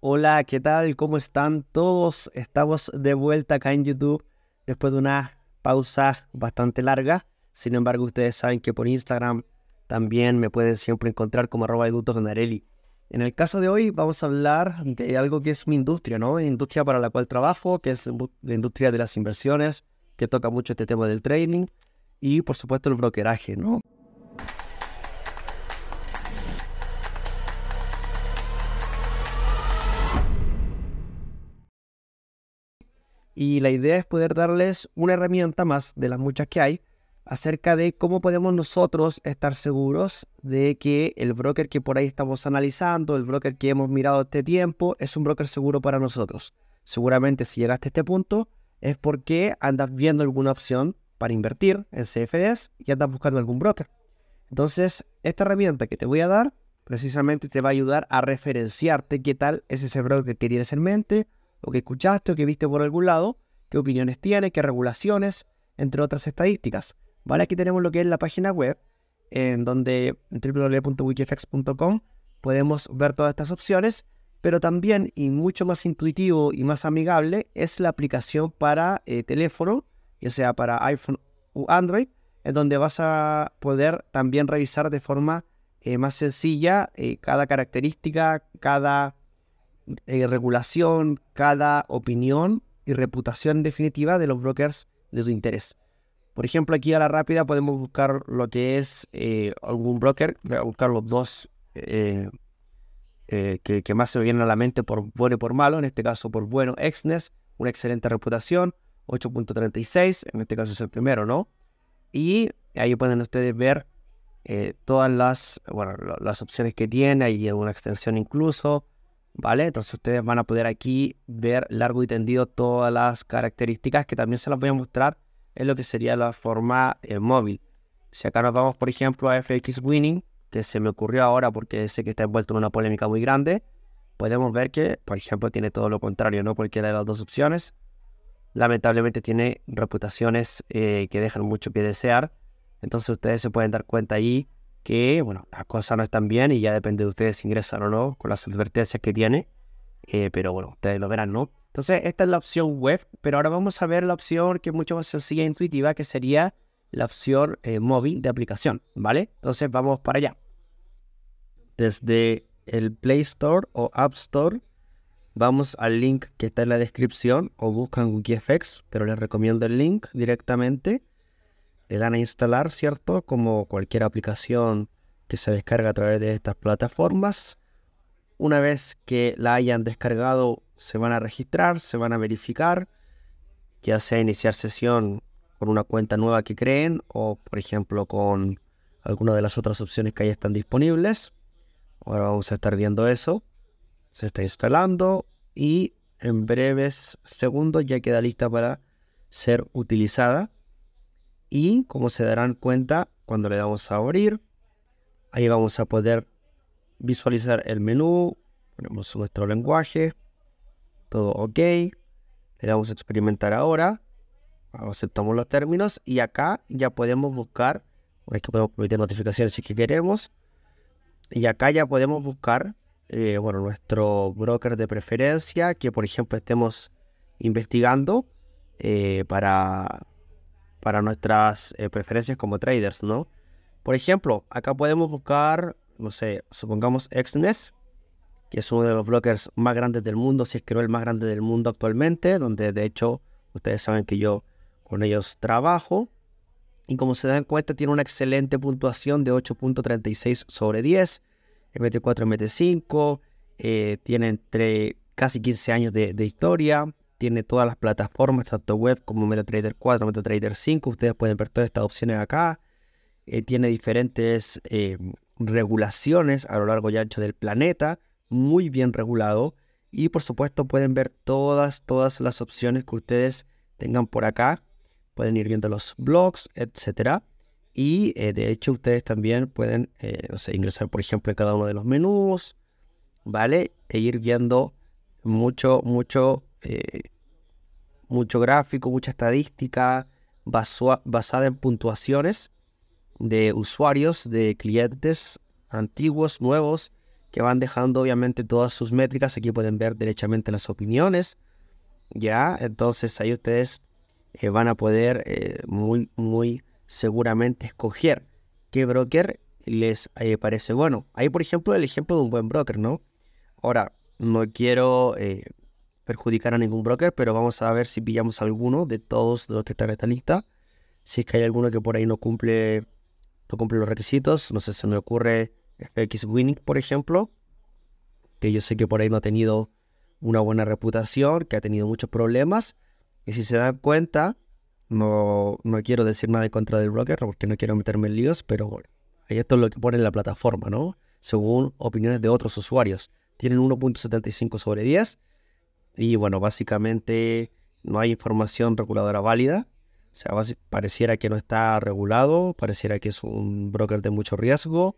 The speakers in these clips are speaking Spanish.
Hola, ¿qué tal? ¿Cómo están todos? Estamos de vuelta acá en YouTube después de una pausa bastante larga. Sin embargo, ustedes saben que por Instagram también me pueden siempre encontrar como arroba En el caso de hoy vamos a hablar de algo que es mi industria, ¿no? La industria para la cual trabajo, que es la industria de las inversiones, que toca mucho este tema del trading y por supuesto el brokeraje, ¿no? y la idea es poder darles una herramienta más de las muchas que hay acerca de cómo podemos nosotros estar seguros de que el broker que por ahí estamos analizando, el broker que hemos mirado este tiempo, es un broker seguro para nosotros. Seguramente si llegaste a este punto es porque andas viendo alguna opción para invertir en CFDs y andas buscando algún broker. Entonces, esta herramienta que te voy a dar precisamente te va a ayudar a referenciarte qué tal es ese broker que tienes en mente o que escuchaste o que viste por algún lado, qué opiniones tiene, qué regulaciones, entre otras estadísticas. Vale, aquí tenemos lo que es la página web, en donde www.wikifex.com podemos ver todas estas opciones, pero también, y mucho más intuitivo y más amigable, es la aplicación para eh, teléfono, ya sea para iPhone o Android, en donde vas a poder también revisar de forma eh, más sencilla eh, cada característica, cada eh, regulación, cada opinión y reputación definitiva de los brokers de tu interés. Por ejemplo, aquí a la rápida podemos buscar lo que es eh, algún broker, voy a buscar los dos eh, que, más se me vienen a la mente por bueno y por malo, en este caso por bueno, Exnes, una excelente reputación, 8.36, en este caso es el primero, ¿no? Y ahí pueden ustedes ver todas las, bueno, las opciones que tiene, hay alguna extensión incluso, ¿vale? Entonces ustedes van a poder aquí ver largo y tendido todas las características que también se las voy a mostrar en lo que sería la forma eh, móvil. Si acá nos vamos, por ejemplo, a FX Winning, que se me ocurrió ahora porque sé que está envuelto en una polémica muy grande, podemos ver que, por ejemplo, tiene todo lo contrario, ¿no? Cualquiera de las dos opciones. Lamentablemente tiene reputaciones eh, que dejan mucho que desear. Entonces ustedes se pueden dar cuenta ahí que, bueno, las cosas no están bien y ya depende de ustedes si ingresan o no con las advertencias que tiene. Eh, pero bueno, ustedes lo verán, ¿no? Entonces, esta es la opción web, pero ahora vamos a ver la opción que es mucho más sencilla e intuitiva, que sería la opción eh, móvil de aplicación, ¿vale? Entonces, vamos para allá. Desde el Play Store o App Store, vamos al link que está en la descripción o buscan WikiFX, pero les recomiendo el link directamente le dan a instalar, ¿cierto? Como cualquier aplicación que se descarga a través de estas plataformas. Una vez que la hayan descargado, se van a registrar, se van a verificar, ya sea iniciar sesión con una cuenta nueva que creen o, por ejemplo, con alguna de las otras opciones que ahí están disponibles. Ahora vamos a estar viendo eso. Se está instalando y en breves segundos ya queda lista para ser utilizada y como se darán cuenta cuando le damos a abrir, ahí vamos a poder visualizar el menú, ponemos nuestro lenguaje, todo ok, le damos a experimentar ahora, aceptamos los términos y acá ya podemos buscar, es que podemos permitir notificaciones si queremos, y acá ya podemos buscar eh, bueno, nuestro broker de preferencia que por ejemplo estemos investigando eh, para para nuestras eh, preferencias como traders, ¿no? Por ejemplo, acá podemos buscar, no sé, supongamos eXness, que es uno de los blockers más grandes del mundo, si es que no el más grande del mundo actualmente, donde de hecho ustedes saben que yo con ellos trabajo. Y como se dan cuenta, tiene una excelente puntuación de 8.36 sobre 10, MT4, MT5, tiene entre casi 15 años de, de historia, tiene todas las plataformas, tanto web como MetaTrader 4, MetaTrader 5. Ustedes pueden ver todas estas opciones acá. Eh, tiene diferentes eh, regulaciones a lo largo y ancho del planeta, muy bien regulado. Y por supuesto pueden ver todas, todas las opciones que ustedes tengan por acá. Pueden ir viendo los blogs, etc. Y eh, de hecho ustedes también pueden ingresar, por ejemplo, en cada uno de los menús, ¿vale? E ir viendo mucho, mucho eh, mucho gráfico, mucha estadística basada en puntuaciones de usuarios, de clientes antiguos, nuevos, que van dejando obviamente todas sus métricas. Aquí pueden ver derechamente las opiniones. Ya, entonces ahí ustedes eh, van a poder eh, muy, muy seguramente escoger qué broker les parece bueno. Ahí, por ejemplo, el ejemplo de un buen broker, ¿no? Ahora, no quiero perjudicar a ningún broker, pero vamos a ver si pillamos alguno de todos los que están en esta lista. Si es que hay alguno que por ahí no cumple, no cumple los requisitos, no sé, se me ocurre FX Winning, por ejemplo, que yo sé que por ahí no ha tenido una buena reputación, que ha tenido muchos problemas. Y si se dan cuenta, no, no quiero decir nada en contra del broker porque no quiero meterme en líos, pero bueno, esto es lo que pone en la plataforma, ¿no? Según opiniones de otros usuarios. Tienen 1.75 sobre 10 y bueno, básicamente no hay información reguladora válida. O sea, pareciera que no está regulado, pareciera que es un broker de mucho riesgo.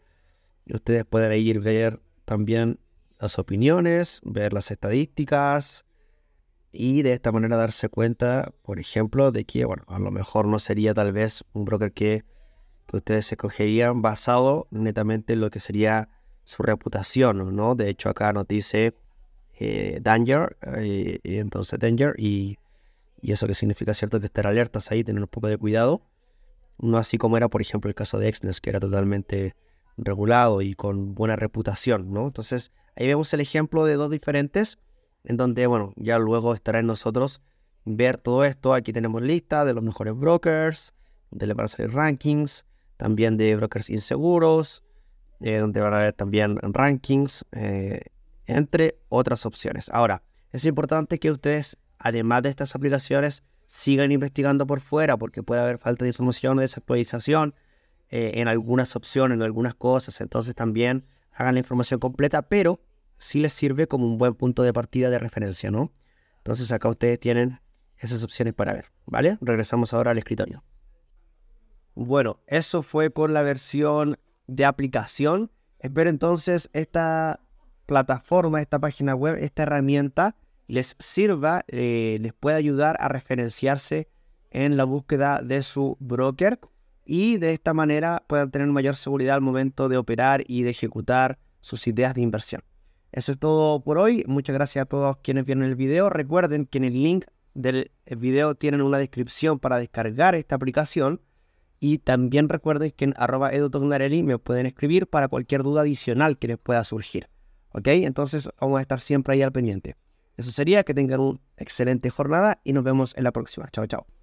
ustedes pueden ir ver también las opiniones, ver las estadísticas y de esta manera darse cuenta, por ejemplo, de que, bueno, a lo mejor no sería tal vez un broker que, que ustedes escogerían basado netamente en lo que sería su reputación, ¿no? De hecho, acá nos dice eh, danger, eh, y entonces Danger, y, eso que significa, ¿cierto? Que estar alertas ahí, tener un poco de cuidado. No así como era, por ejemplo, el caso de exness que era totalmente regulado y con buena reputación, ¿no? Entonces, ahí vemos el ejemplo de dos diferentes, en donde, bueno, ya luego estará en nosotros ver todo esto. Aquí tenemos lista de los mejores brokers, de van a salir rankings, también de brokers inseguros, eh, donde van a ver también rankings, entre otras opciones. Ahora, es importante que ustedes, además de estas aplicaciones, sigan investigando por fuera porque puede haber falta de información o desactualización eh, en algunas opciones, en algunas cosas. Entonces también hagan la información completa, pero sí les sirve como un buen punto de partida de referencia, ¿no? Entonces acá ustedes tienen esas opciones para ver, ¿vale? Regresamos ahora al escritorio. Bueno, eso fue con la versión de aplicación. Espero entonces esta plataforma, esta página web, esta herramienta les sirva, eh, les puede ayudar a referenciarse en la búsqueda de su broker y de esta manera puedan tener mayor seguridad al momento de operar y de ejecutar sus ideas de inversión. Eso es todo por hoy. Muchas gracias a todos quienes vieron el video. Recuerden que en el link del video tienen una descripción para descargar esta aplicación. Y también recuerden que en arroba me pueden escribir para cualquier duda adicional que les pueda surgir. ¿Ok? Entonces vamos a estar siempre ahí al pendiente. Eso sería que tengan una excelente jornada y nos vemos en la próxima. Chao, chao.